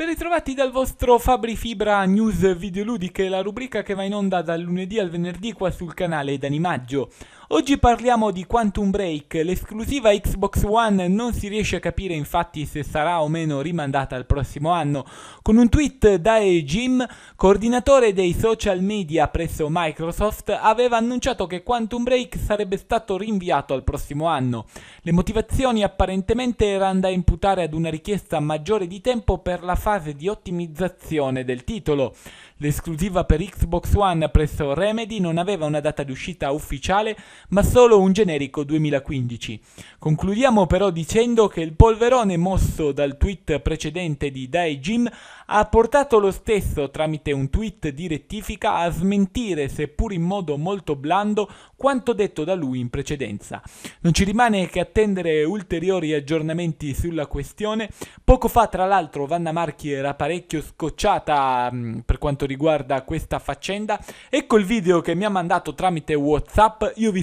Ben ritrovati dal vostro Fabri Fibra News Videoludiche, la rubrica che va in onda dal lunedì al venerdì qua sul canale Danimaggio. Oggi parliamo di Quantum Break, l'esclusiva Xbox One non si riesce a capire infatti se sarà o meno rimandata al prossimo anno. Con un tweet da Jim, coordinatore dei social media presso Microsoft, aveva annunciato che Quantum Break sarebbe stato rinviato al prossimo anno. Le motivazioni apparentemente erano da imputare ad una richiesta maggiore di tempo per la fase di ottimizzazione del titolo. L'esclusiva per Xbox One presso Remedy non aveva una data di uscita ufficiale ma solo un generico 2015. Concludiamo però dicendo che il polverone mosso dal tweet precedente di Dai Jim ha portato lo stesso tramite un tweet di rettifica a smentire, seppur in modo molto blando, quanto detto da lui in precedenza. Non ci rimane che attendere ulteriori aggiornamenti sulla questione. Poco fa, tra l'altro, Vanna Marchi era parecchio scocciata mh, mm, per quanto riguarda questa faccenda. Ecco il video che mi ha mandato tramite WhatsApp. Io vi